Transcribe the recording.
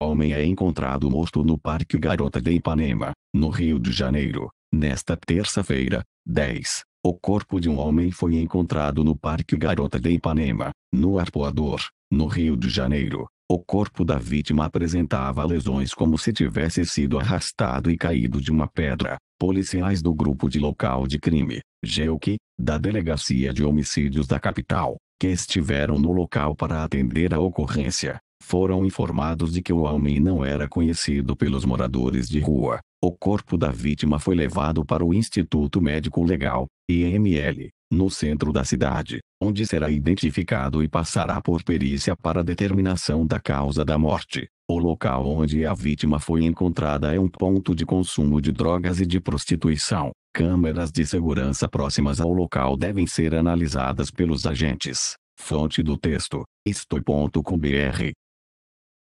Homem é encontrado morto no Parque Garota de Ipanema, no Rio de Janeiro. Nesta terça-feira, 10, o corpo de um homem foi encontrado no Parque Garota de Ipanema, no Arpoador, no Rio de Janeiro. O corpo da vítima apresentava lesões como se tivesse sido arrastado e caído de uma pedra. Policiais do grupo de local de crime, GEUC, da Delegacia de Homicídios da capital, que estiveram no local para atender a ocorrência, foram informados de que o homem não era conhecido pelos moradores de rua. O corpo da vítima foi levado para o Instituto Médico Legal, IML, no centro da cidade, onde será identificado e passará por perícia para determinação da causa da morte. O local onde a vítima foi encontrada é um ponto de consumo de drogas e de prostituição. Câmeras de segurança próximas ao local devem ser analisadas pelos agentes. Fonte do texto: estoi.com.br